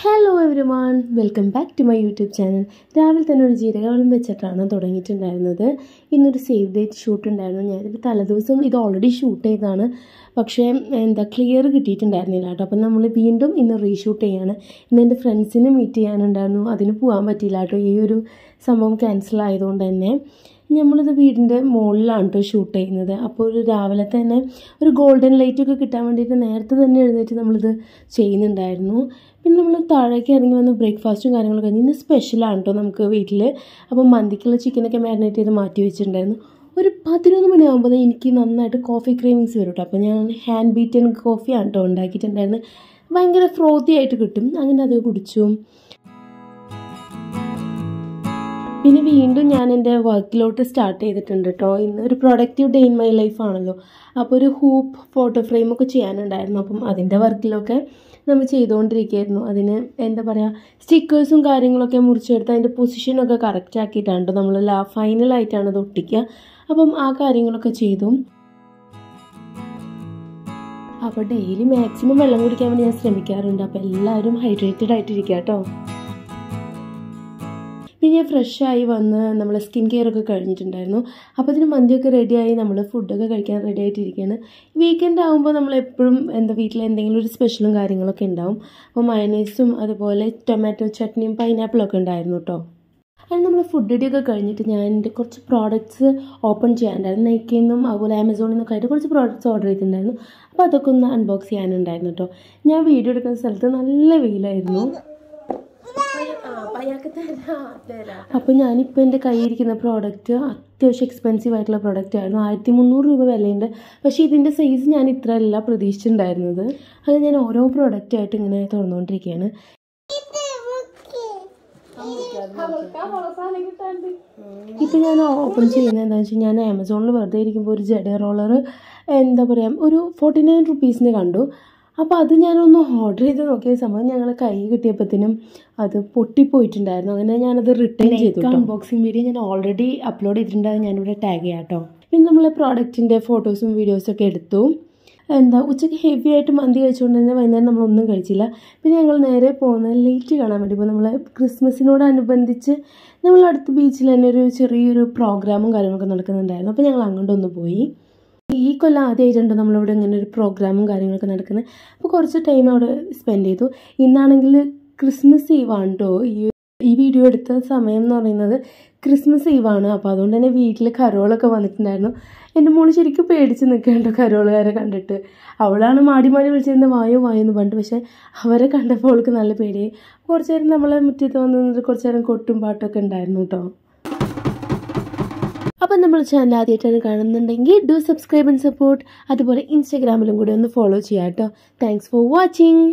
hello everyone welcome back to my YouTube channel രാവിലെ തന്നെ ഒരു ജീരകവളം വെച്ചിട്ടാണ് തുടങ്ങിയിട്ടുണ്ടായിരുന്നത് ഇന്നൊരു സേവ് ഡേറ്റ് ഷൂട്ട് ഉണ്ടായിരുന്നു ഞാനിതിൻ്റെ തലേദിവസം ഇത് ഓൾറെഡി ഷൂട്ട് ചെയ്തതാണ് പക്ഷേ എന്താ ക്ലിയർ കിട്ടിയിട്ടുണ്ടായിരുന്നില്ല കേട്ടോ അപ്പം നമ്മൾ വീണ്ടും ഇന്ന് റീഷൂട്ട് ചെയ്യാണ് ഇന്ന് എൻ്റെ ഫ്രണ്ട്സിനെ മീറ്റ് ചെയ്യാനുണ്ടായിരുന്നു അതിന് പോകാൻ പറ്റിയില്ല കേട്ടോ ഈ ഒരു സംഭവം ക്യാൻസൽ ആയതുകൊണ്ട് തന്നെ നമ്മളിത് വീടിൻ്റെ മുകളിലാണ് കേട്ടോ ഷൂട്ട് ചെയ്യുന്നത് അപ്പോൾ ഒരു രാവിലെ തന്നെ ഒരു ഗോൾഡൻ ലൈറ്റൊക്കെ കിട്ടാൻ വേണ്ടിയിട്ട് നേരത്തെ തന്നെ എഴുന്നേറ്റ് നമ്മളിത് ചെയ്യുന്നുണ്ടായിരുന്നു പിന്നെ നമ്മൾ താഴേക്ക് ഇറങ്ങി വന്ന് ബ്രേക്ക്ഫാസ്റ്റും കാര്യങ്ങളൊക്കെ കഴിഞ്ഞ് ഇന്ന് സ്പെഷ്യലാണ് കേട്ടോ നമുക്ക് വീട്ടിൽ അപ്പോൾ മന്തിക്കുള്ള ചിക്കനൊക്കെ മാരിനേറ്റ് ചെയ്ത് മാറ്റി വെച്ചിട്ടുണ്ടായിരുന്നു ഒരു പതിനൊന്ന് മണിയാകുമ്പോൾ എനിക്ക് നന്നായിട്ട് കോഫി ക്രീമിങ്സ് വരും കേട്ടോ അപ്പോൾ ഞാൻ ഹാൻഡ് ബീറ്റൻ കോഫിയാണ് കേട്ടോ ഉണ്ടാക്കിയിട്ടുണ്ടായിരുന്നത് ഭയങ്കര ഫ്രോത്തി ആയിട്ട് കിട്ടും അങ്ങനെ അത് കുടിച്ചു പിന്നെ വീണ്ടും ഞാൻ എൻ്റെ വർക്കിലോട്ട് സ്റ്റാർട്ട് ചെയ്തിട്ടുണ്ട് കേട്ടോ ഇന്ന് ഒരു productive day in my life ആണല്ലോ അപ്പോൾ ഒരു ഹൂപ്പ് ഫോട്ടോ ഫ്രെയിമൊക്കെ ചെയ്യാനുണ്ടായിരുന്നു അപ്പം അതിൻ്റെ വർക്കിലൊക്കെ നമ്മൾ ചെയ്തുകൊണ്ടിരിക്കുകയായിരുന്നു അതിന് എന്താ പറയുക സ്റ്റിക്കേഴ്സും കാര്യങ്ങളൊക്കെ മുറിച്ചെടുത്ത് അതിൻ്റെ പൊസിഷനൊക്കെ കറക്റ്റ് ആക്കിയിട്ടാണ് നമ്മൾ ലാ ഫൈനലായിട്ടാണ് അത് ഒട്ടിക്കുക അപ്പം ആ കാര്യങ്ങളൊക്കെ ചെയ്തു അപ്പോൾ ഡെയിലി മാക്സിമം വെള്ളം കുടിക്കാൻ വേണ്ടി ഞാൻ ശ്രമിക്കാറുണ്ട് അപ്പോൾ എല്ലാവരും ഹൈഡ്രേറ്റഡ് ആയിട്ടിരിക്കുക കേട്ടോ പിന്നെ ഞാൻ ഫ്രഷായി വന്ന് നമ്മൾ സ്കിൻ കെയർ ഒക്കെ കഴിഞ്ഞിട്ടുണ്ടായിരുന്നു അപ്പോൾ അതിന് മന്തിയൊക്കെ റെഡിയായി നമ്മൾ ഫുഡൊക്കെ കഴിക്കാൻ റെഡി ആയിട്ടിരിക്കുകയാണ് വീക്കെൻഡ് ആകുമ്പോൾ നമ്മൾ എപ്പോഴും എന്താ വീട്ടിൽ എന്തെങ്കിലും ഒരു സ്പെഷ്യലും കാര്യങ്ങളൊക്കെ ഉണ്ടാവും അപ്പോൾ മയണൈസും അതുപോലെ ടൊമാറ്റോ ചട്നിയും പൈനാപ്പിളൊക്കെ ഉണ്ടായിരുന്നു കേട്ടോ അതിന് നമ്മൾ ഫുഡ് റെഡിയൊക്കെ കഴിഞ്ഞിട്ട് ഞാൻ എൻ്റെ കുറച്ച് പ്രോഡക്റ്റ്സ് ഓപ്പൺ ചെയ്യാനുണ്ടായിരുന്നു നൈക്കിൽ നിന്നും അതുപോലെ ആമസോണിൽ നിന്നൊക്കെ ആയിട്ട് കുറച്ച് പ്രോഡക്റ്റ്സ് ഓർഡർ ചെയ്തിട്ടുണ്ടായിരുന്നു അപ്പോൾ അതൊക്കെ ഒന്ന് അൺബോക്സ് ചെയ്യാനുണ്ടായിരുന്നു കേട്ടോ ഞാൻ വീഡിയോ എടുക്കുന്ന സ്ഥലത്ത് നല്ല വെയിലായിരുന്നു അപ്പോൾ ഞാനിപ്പോൾ എന്റെ കയ്യിരിക്കുന്ന പ്രോഡക്റ്റ് അത്യാവശ്യം എക്സ്പെൻസീവ് ആയിട്ടുള്ള പ്രോഡക്റ്റ് ആയിരുന്നു ആയിരത്തി മുന്നൂറ് രൂപ വിലയുണ്ട് പക്ഷെ ഇതിന്റെ സൈസ് ഞാൻ ഇത്ര അല്ല പ്രതീക്ഷിച്ചിട്ടുണ്ടായിരുന്നത് അത് ഞാൻ ഓരോ പ്രോഡക്റ്റ് ആയിട്ട് ഇങ്ങനെ തുറന്നുകൊണ്ടിരിക്കുകയാണ് ഇപ്പൊ ഞാൻ ഓപ്പൺ ചെയ്യുന്നത് എന്താ വെച്ചാൽ ഞാൻ ആമസോണിൽ വെറുതെ ഇരിക്കുമ്പോൾ ഒരു ജഡ റോളർ എന്താ പറയാ ഒരു ഫോർട്ടി നയൻ റുപ്പീസിന് കണ്ടു അപ്പോൾ അത് ഞാനൊന്ന് ഓർഡർ ചെയ്ത് നോക്കിയ സമയം ഞങ്ങൾ കൈ കിട്ടിയപ്പോഴത്തേനും അത് പൊട്ടിപ്പോയിട്ടുണ്ടായിരുന്നു അങ്ങനെ ഞാനത് റിട്ടേൺ ചെയ്തു അൺബോക്സിങ് വീഡിയോ ഞാൻ ഓൾറെഡി അപ്ലോഡ് ചെയ്തിട്ടുണ്ട് ഞാനിവിടെ ടാഗ് ചെയ്യാം കേട്ടോ പിന്നെ നമ്മൾ പ്രോഡക്റ്റിൻ്റെ ഫോട്ടോസും വീഡിയോസും ഒക്കെ എടുത്തു എന്താ ഉച്ചയ്ക്ക് ഹെവി ആയിട്ട് മന്തി കഴിച്ചുകൊണ്ട് തന്നെ വൈകുന്നേരം നമ്മളൊന്നും കഴിച്ചില്ല പിന്നെ ഞങ്ങൾ നേരെ പോകുന്നത് ലേറ്റ് കാണാൻ വേണ്ടി ഇപ്പോൾ നമ്മൾ ക്രിസ്മസിനോടനുബന്ധിച്ച് നമ്മൾ അടുത്ത ബീച്ചിൽ തന്നെ ഒരു ചെറിയൊരു പ്രോഗ്രാമും കാര്യങ്ങളൊക്കെ നടക്കുന്നുണ്ടായിരുന്നു അപ്പോൾ ഞങ്ങൾ അങ്ങോട്ടൊന്ന് പോയി ഈ കൊല്ലം ആദ്യമായിട്ടുണ്ട് നമ്മളിവിടെ ഇങ്ങനെ ഒരു പ്രോഗ്രാമും കാര്യങ്ങളൊക്കെ നടക്കുന്നത് അപ്പോൾ കുറച്ച് ടൈം അവിടെ സ്പെൻഡ് ചെയ്തു ഇന്നാണെങ്കിൽ ക്രിസ്മസ് ഈവാണ് കേട്ടോ ഈ ഈ വീഡിയോ എടുത്ത സമയം എന്ന് പറയുന്നത് ക്രിസ്മസ് ഈവാണ് അപ്പോൾ അതുകൊണ്ട് തന്നെ വീട്ടിൽ കരോളൊക്കെ വന്നിട്ടുണ്ടായിരുന്നു എൻ്റെ മോള് ശരിക്കും പേടിച്ച് നിൽക്കേണ്ട കരോളുകാരെ കണ്ടിട്ട് അവളാണ് മാടി മാടി വിളിച്ചിരുന്നത് വായോ വായോ എന്ന് പറഞ്ഞിട്ട് പക്ഷേ അവരെ കണ്ടപ്പോൾ അവൾക്ക് നല്ല പേടിയായി കുറച്ച് നേരം നമ്മളെ മുറ്റത്ത് വന്നിട്ട് കുറച്ച് നേരം കൊട്ടും പാട്ടൊക്കെ ഉണ്ടായിരുന്നു കേട്ടോ അപ്പം നമ്മൾ ചാനൽ ആദ്യമായിട്ടാണ് കാണുന്നുണ്ടെങ്കിൽ ഡു സബ്സ്ക്രൈബ് ആൻഡ് സപ്പോർട്ട് അതുപോലെ ഇൻസ്റ്റാഗ്രാമിലും കൂടി ഒന്ന് ഫോളോ ചെയ്യാം കേട്ടോ താങ്ക്സ് ഫോർ വാച്ചിങ്